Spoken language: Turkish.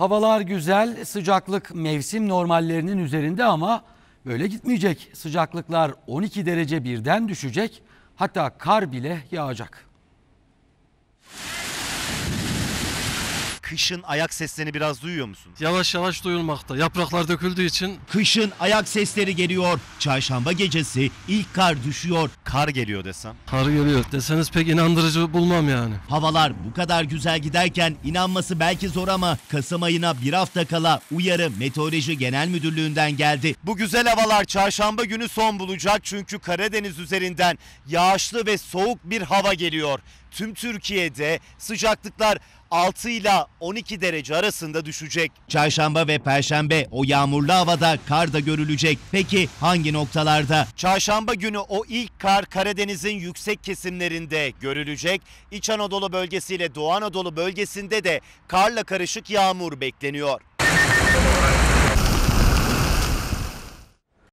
Havalar güzel, sıcaklık mevsim normallerinin üzerinde ama böyle gitmeyecek. Sıcaklıklar 12 derece birden düşecek. Hatta kar bile yağacak. kışın ayak seslerini biraz duyuyor musun? Yavaş yavaş duyulmakta. Yapraklar döküldüğü için. Kışın ayak sesleri geliyor. Çarşamba gecesi ilk kar düşüyor. Kar geliyor desem. Kar geliyor deseniz pek inandırıcı bulmam yani. Havalar bu kadar güzel giderken inanması belki zor ama Kasım ayına bir hafta kala uyarı Meteoroloji Genel Müdürlüğü'nden geldi. Bu güzel havalar çarşamba günü son bulacak çünkü Karadeniz üzerinden yağışlı ve soğuk bir hava geliyor. Tüm Türkiye'de sıcaklıklar 6 ile 12 derece arasında düşecek. Çarşamba ve Perşembe o yağmurlu havada kar da görülecek. Peki hangi noktalarda? Çarşamba günü o ilk kar Karadeniz'in yüksek kesimlerinde görülecek. İç Anadolu bölgesiyle Doğu Anadolu bölgesinde de karla karışık yağmur bekleniyor.